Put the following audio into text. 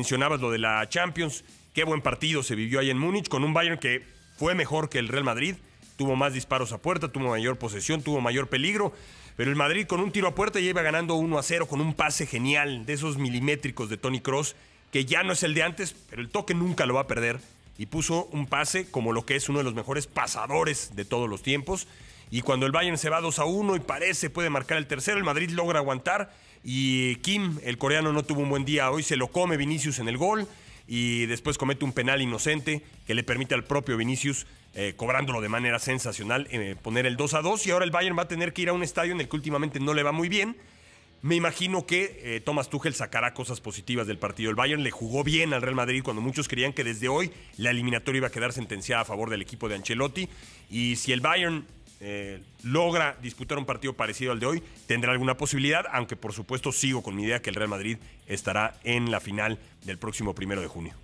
mencionabas lo de la Champions. Qué buen partido se vivió ahí en Múnich con un Bayern que fue mejor que el Real Madrid. Tuvo más disparos a puerta, tuvo mayor posesión, tuvo mayor peligro. Pero el Madrid con un tiro a puerta ya iba ganando 1 a 0 con un pase genial de esos milimétricos de Tony Cross, que ya no es el de antes, pero el toque nunca lo va a perder. Y puso un pase como lo que es uno de los mejores pasadores de todos los tiempos. Y cuando el Bayern se va 2 a 1 y parece puede marcar el tercero, el Madrid logra aguantar. Y Kim, el coreano, no tuvo un buen día hoy, se lo come Vinicius en el gol y después comete un penal inocente que le permite al propio Vinicius, eh, cobrándolo de manera sensacional, eh, poner el 2 a 2. Y ahora el Bayern va a tener que ir a un estadio en el que últimamente no le va muy bien. Me imagino que Tomás eh, Thomas Tuchel sacará cosas positivas del partido. El Bayern le jugó bien al Real Madrid cuando muchos creían que desde hoy la eliminatoria iba a quedar sentenciada a favor del equipo de Ancelotti. Y si el Bayern eh, logra disputar un partido parecido al de hoy, tendrá alguna posibilidad, aunque por supuesto sigo con mi idea que el Real Madrid estará en la final del próximo primero de junio.